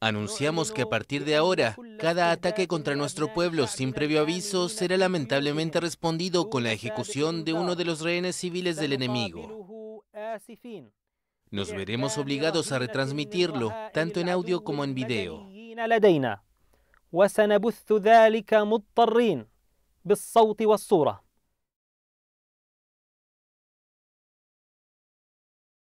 Anunciamos que a partir de ahora, cada ataque contra nuestro pueblo sin previo aviso será lamentablemente respondido con la ejecución de uno de los rehenes civiles del enemigo. Nos veremos obligados a retransmitirlo, tanto en audio como en video.